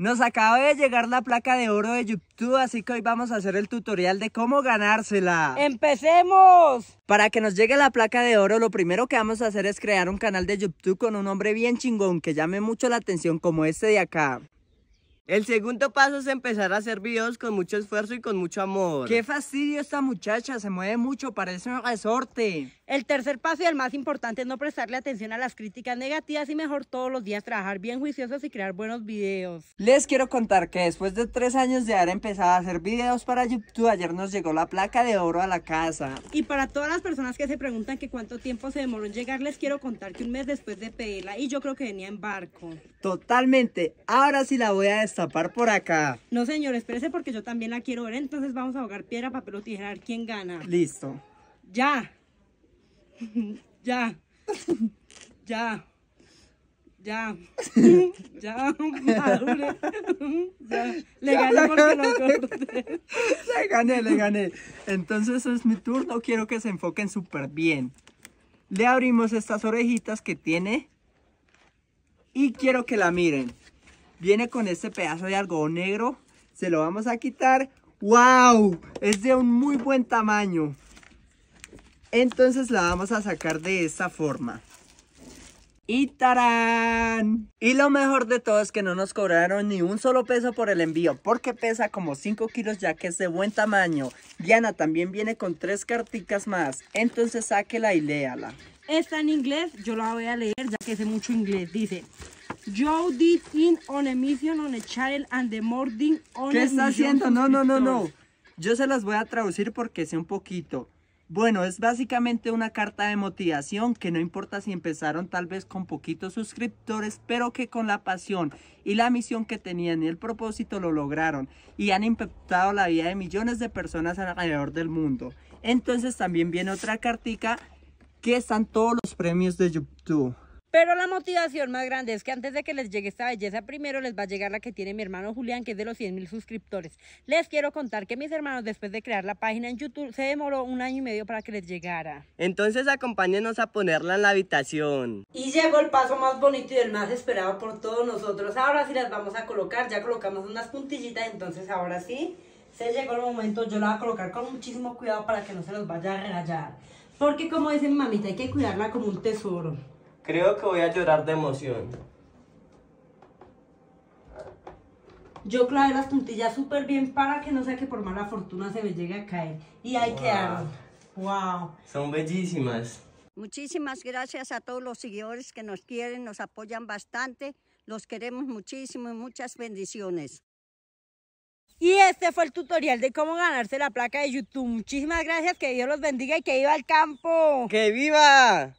Nos acaba de llegar la placa de oro de YouTube, así que hoy vamos a hacer el tutorial de cómo ganársela. ¡Empecemos! Para que nos llegue la placa de oro, lo primero que vamos a hacer es crear un canal de YouTube con un nombre bien chingón que llame mucho la atención como este de acá. El segundo paso es empezar a hacer videos con mucho esfuerzo y con mucho amor. ¡Qué fastidio esta muchacha! Se mueve mucho, parece un resorte. El tercer paso y el más importante es no prestarle atención a las críticas negativas y mejor todos los días trabajar bien juiciosos y crear buenos videos. Les quiero contar que después de tres años de haber empezado a hacer videos para YouTube, ayer nos llegó la placa de oro a la casa. Y para todas las personas que se preguntan que cuánto tiempo se demoró en llegar, les quiero contar que un mes después de pedirla y yo creo que venía en barco. Totalmente. Ahora sí la voy a destapar por acá. No, señor, espérese porque yo también la quiero ver. Entonces vamos a ahogar piedra, papel o tijera. A quién gana. Listo. Ya. ya. ya. Ya. ya. Le gané porque lo corté. Le gané, le gané. Entonces es mi turno. Quiero que se enfoquen súper bien. Le abrimos estas orejitas que tiene y quiero que la miren. Viene con este pedazo de algodón negro, se lo vamos a quitar. ¡Wow! Es de un muy buen tamaño. Entonces la vamos a sacar de esta forma. Y tarán. Y lo mejor de todo es que no nos cobraron ni un solo peso por el envío, porque pesa como 5 kilos ya que es de buen tamaño. Diana también viene con tres carticas más, entonces sáquela y léala. Está en inglés, yo la voy a leer ya que sé mucho inglés. Dice, Joe did in on a mission on a child and the morning on ¿Qué está haciendo? No, no, no, no. Yo se las voy a traducir porque sé un poquito. Bueno, es básicamente una carta de motivación que no importa si empezaron tal vez con poquitos suscriptores, pero que con la pasión y la misión que tenían y el propósito lo lograron y han impactado la vida de millones de personas alrededor del mundo. Entonces también viene otra cartica que están todos los premios de YouTube. Pero la motivación más grande es que antes de que les llegue esta belleza, primero les va a llegar la que tiene mi hermano Julián, que es de los 100 mil suscriptores. Les quiero contar que mis hermanos, después de crear la página en YouTube, se demoró un año y medio para que les llegara. Entonces acompáñenos a ponerla en la habitación. Y llegó el paso más bonito y el más esperado por todos nosotros. Ahora sí las vamos a colocar, ya colocamos unas puntillitas, entonces ahora sí, se llegó el momento. Yo la voy a colocar con muchísimo cuidado para que no se los vaya a rayar. Porque como dicen, mamita, hay que cuidarla como un tesoro. Creo que voy a llorar de emoción. Yo clavé las puntillas súper bien para que no sea que por mala fortuna se me llegue a caer. Y hay que quedaron. ¡Wow! Son bellísimas. Muchísimas gracias a todos los seguidores que nos quieren, nos apoyan bastante. Los queremos muchísimo y muchas bendiciones. Y este fue el tutorial de cómo ganarse la placa de YouTube. Muchísimas gracias, que Dios los bendiga y que viva el campo. ¡Que viva!